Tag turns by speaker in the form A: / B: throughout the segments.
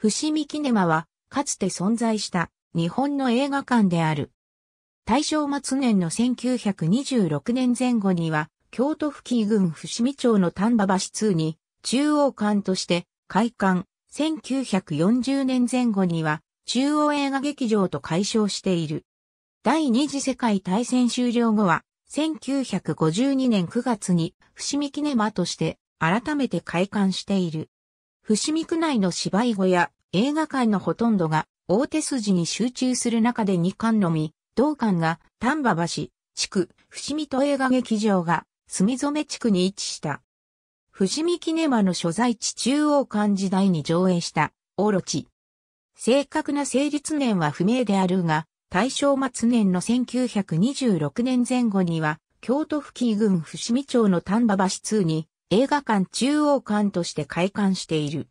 A: 伏見キネマは、かつて存在した日本の映画館である。大正末年の1926年前後には、京都府紀伊郡伏見町の丹波橋通に、中央館として開館、1940年前後には、中央映画劇場と解消している。第二次世界大戦終了後は、1952年9月に伏見キネマとして改めて開館している。伏見区内の芝居小や映画館のほとんどが大手筋に集中する中で2館のみ、同館が丹波橋、地区、伏見と映画劇場が住染地区に位置した。伏見キネマの所在地中央館時代に上映した、オロチ。正確な成立年は不明であるが、大正末年の1926年前後には、京都府紀郡伏見町の丹波橋2に映画館中央館として開館している。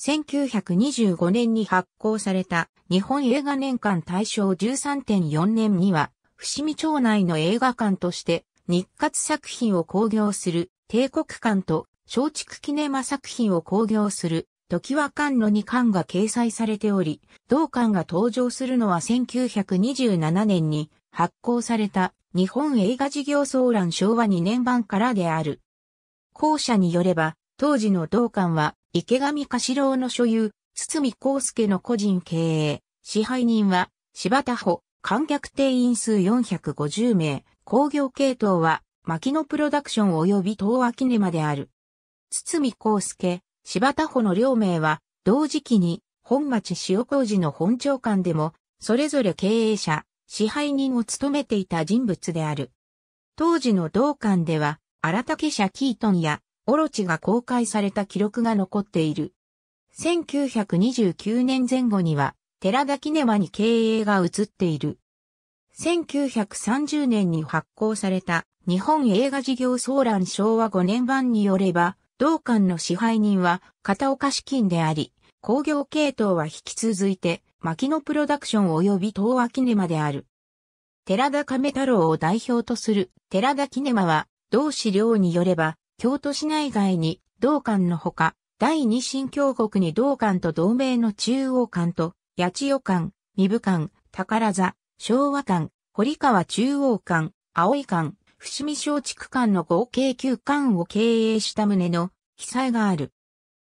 A: 1925年に発行された日本映画年間大賞13.4年には、伏見町内の映画館として日活作品を興行する帝国館と松竹キネマ作品を興行する時は館の2館が掲載されており、同館が登場するのは1927年に発行された日本映画事業総覧昭和2年版からである。後者によれば、当時の同館は池上家四郎の所有、堤康介の個人経営、支配人は柴田穂、観客定員数450名、工業系統は牧野プロダクション及び東和キネマである。堤康介、柴田穂の両名は、同時期に本町塩工事の本庁館でも、それぞれ経営者、支配人を務めていた人物である。当時の同館では、荒竹社キートンやオロチが公開された記録が残っている。1929年前後には、寺田キネマに経営が移っている。1930年に発行された日本映画事業総覧昭和5年版によれば、同館の支配人は片岡資金であり、工業系統は引き続いて、牧野プロダクション及び東和キネマである。寺田亀太郎を代表とする寺田キネマは、同資料によれば、京都市内外に道館のほか、第二新京国に道館と同盟の中央館と、八千代館、三部館、宝座、昭和館、堀川中央館、葵館、伏見小竹館の合計9館を経営した旨の記載がある。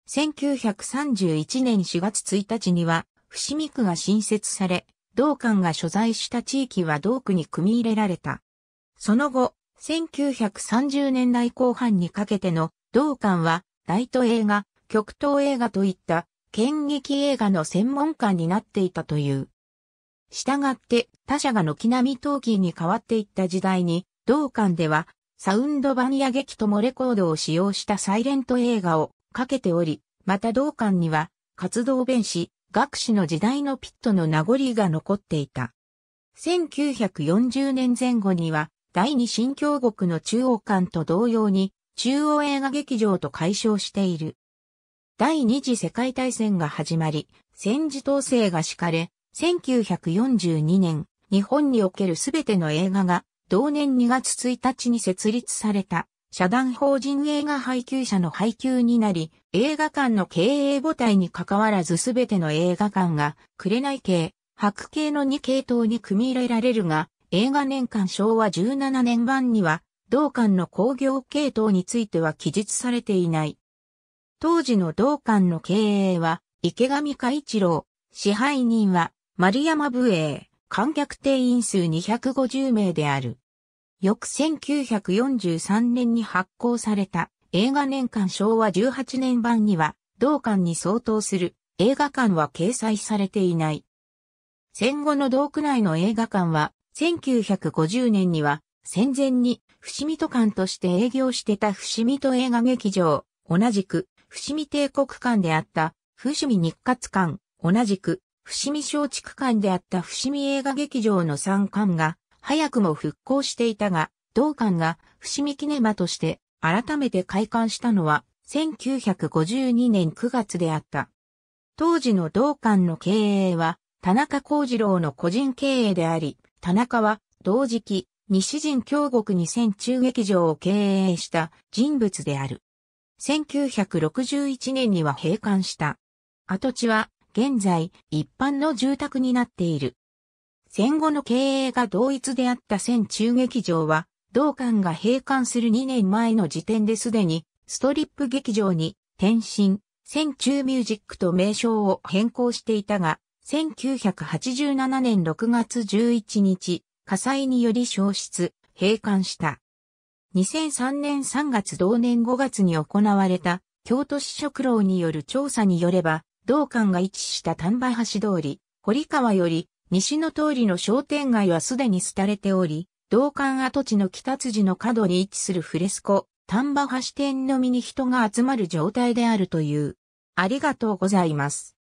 A: 1931年4月1日には、伏見区が新設され、同館が所在した地域は同区に組み入れられた。その後、1930年代後半にかけての同館はライト映画、極東映画といった剣劇映画の専門館になっていたという。従って他社が軒並みトーキーに変わっていった時代に、同館ではサウンド版や劇ともレコードを使用したサイレント映画をかけており、また同館には活動弁士、学士の時代のピットの名残が残っていた。1940年前後には第二新京極の中央館と同様に、中央映画劇場と解消している。第二次世界大戦が始まり、戦時統制が敷かれ、1942年、日本におけるすべての映画が、同年2月1日に設立された、社団法人映画配給者の配給になり、映画館の経営母体に関わらずすべての映画館が、紅系、白系の2系統に組み入れられるが、映画年間昭和17年版には、同館の工業系統については記述されていない。当時の同館の経営は、池上海一郎、支配人は、丸山武衛、観客定員数250名である。翌1943年に発行された映画年間昭和18年版には、同館に相当する映画館は掲載されていない。戦後の同区内の映画館は1950年には戦前に伏見都館として営業してた伏見都映画劇場、同じく伏見帝国館であった伏見日活館、同じく伏見松竹館であった伏見映画劇場の3館が早くも復興していたが、同館が伏見キネマとして改めて開館したのは1952年9月であった。当時の同館の経営は田中幸次郎の個人経営であり、田中は、同時期、西陣京国に戦中劇場を経営した人物である。1961年には閉館した。跡地は、現在、一般の住宅になっている。戦後の経営が同一であった戦中劇場は、同館が閉館する2年前の時点ですでに、ストリップ劇場に転身、戦中ミュージックと名称を変更していたが、1987年6月11日、火災により消失、閉館した。2003年3月同年5月に行われた京都市食労による調査によれば、同館が位置した丹波橋通り、堀川より西の通りの商店街はすでに廃れており、同館跡地の北辻の角に位置するフレスコ、丹波橋店のみに人が集まる状態であるという。ありがとうございます。